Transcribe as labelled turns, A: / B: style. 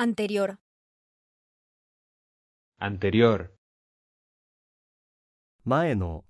A: Anterior.
B: Anterior. Maeno.